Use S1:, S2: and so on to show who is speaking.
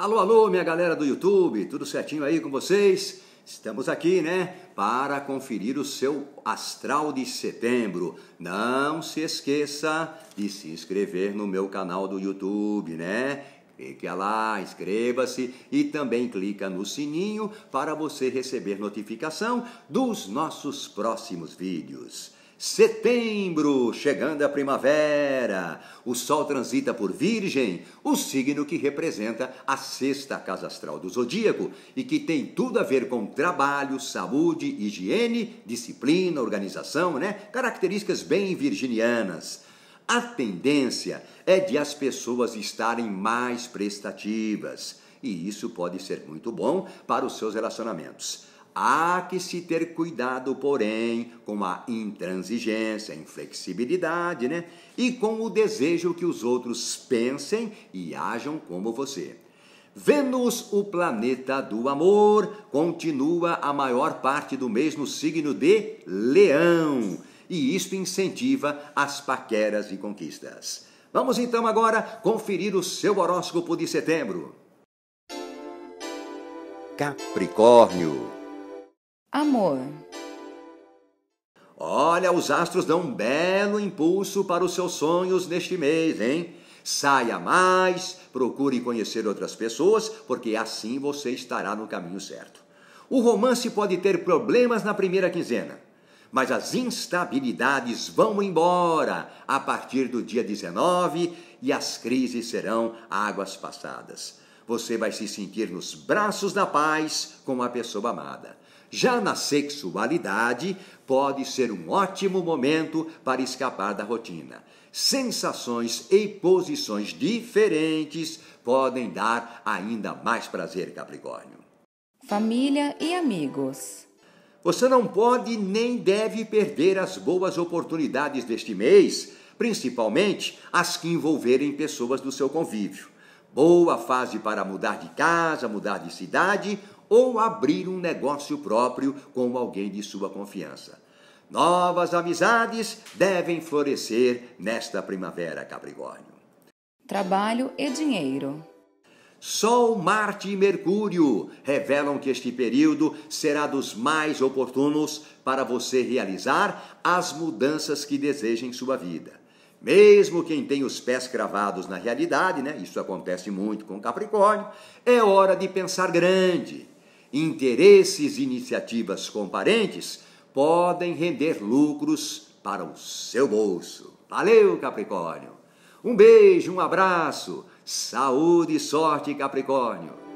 S1: Alô, alô, minha galera do YouTube, tudo certinho aí com vocês? Estamos aqui, né, para conferir o seu astral de setembro. Não se esqueça de se inscrever no meu canal do YouTube, né? Clique lá, inscreva-se e também clica no sininho para você receber notificação dos nossos próximos vídeos. Setembro, chegando a primavera, o Sol transita por Virgem, o signo que representa a sexta casa astral do zodíaco e que tem tudo a ver com trabalho, saúde, higiene, disciplina, organização, né? Características bem virginianas. A tendência é de as pessoas estarem mais prestativas, e isso pode ser muito bom para os seus relacionamentos. Há que se ter cuidado, porém, com a intransigência, a inflexibilidade, né? E com o desejo que os outros pensem e hajam como você. Vênus, o planeta do amor, continua a maior parte do mesmo signo de Leão, e isto incentiva as paqueras e conquistas. Vamos então agora conferir o seu horóscopo de setembro. Capricórnio Amor. Olha, os astros dão um belo impulso para os seus sonhos neste mês, hein? Saia mais, procure conhecer outras pessoas, porque assim você estará no caminho certo. O romance pode ter problemas na primeira quinzena, mas as instabilidades vão embora a partir do dia 19 e as crises serão águas passadas. Você vai se sentir nos braços da paz com a pessoa amada. Já na sexualidade, pode ser um ótimo momento para escapar da rotina. Sensações e posições diferentes podem dar ainda mais prazer, Capricórnio. Família e amigos. Você não pode nem deve perder as boas oportunidades deste mês, principalmente as que envolverem pessoas do seu convívio. Boa fase para mudar de casa, mudar de cidade ou abrir um negócio próprio com alguém de sua confiança. Novas amizades devem florescer nesta primavera, Capricórnio. Trabalho e dinheiro. Sol, Marte e Mercúrio revelam que este período será dos mais oportunos para você realizar as mudanças que deseja em sua vida. Mesmo quem tem os pés cravados na realidade, né? Isso acontece muito com Capricórnio, é hora de pensar grande interesses e iniciativas comparentes podem render lucros para o seu bolso. Valeu, Capricórnio! Um beijo, um abraço, saúde e sorte, Capricórnio!